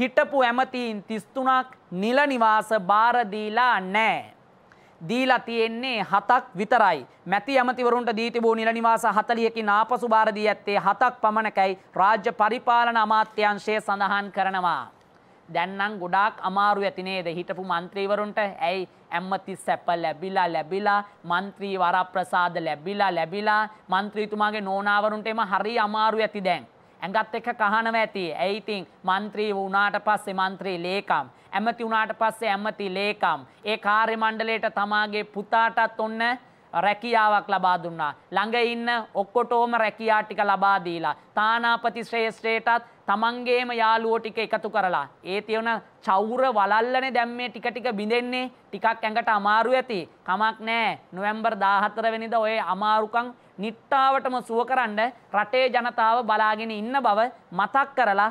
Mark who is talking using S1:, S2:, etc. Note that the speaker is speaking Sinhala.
S1: හිටපු ඇමතීන් තිස්තුනක් නිලනිවාස බාරදීලා නෑ. දීලා තියෙන්නේ හතක් විතරයි. මැති ඇමතිවරුන්ට දීතිබූ නිලනිවාස හතලියකි නාපසු භාරදී ඇත්තේ හතක් පමණකයි රාජ්‍ය පරිපාලන අමාත්‍යංශය සඳහන් කරනවා. දැන්නම් ගොඩාක් අමාරු ඇතිනේද හිටපු මන්ත්‍රීවරුන්ට ඇයි ඇම්මති සැප ලැබිලා ලැබිලා මන්ත්‍රී වරප්‍රසාද ලැබිලා ලැබිලා මන්ත්‍රීතුමාගේ නෝනාවරුන්ට එම හරි අමාරු ඇති දැන්. ඇඟත් එක්ක කහනව ඇති. ඇයි ඉතින් മന്ത്രി වුණාට පස්සේ മന്ത്രി ලේකම්, ඇමති වුණාට පස්සේ ඇමති ලේකම්. ඒ කාර්ය මණ්ඩලයට තමාගේ පුතාටත් ඔන්න රැකියාවක් ලබා දුන්නා. ළඟ ඉන්න ඔක්කොටෝම රැකියා ටික ලබා දීලා. තානාපති ශ්‍රේෂ්ඨයටත් තමන්ගේම යාළුවෝ ටික එකතු කරලා. ඒ තියෙන චෞර වලල්ලනේ දැන් මේ ටික ටික බිඳෙන්නේ. ටිකක් ඇඟට අමාරු ඇති. කමක් නෑ. නොවැම්බර් 14 වෙනිදා ඔය අමාරුකම් නිට්ටාවටම සුව කරන්න රටේ ජනතාව බලාගෙන ඉන්න බව මතක් කරලා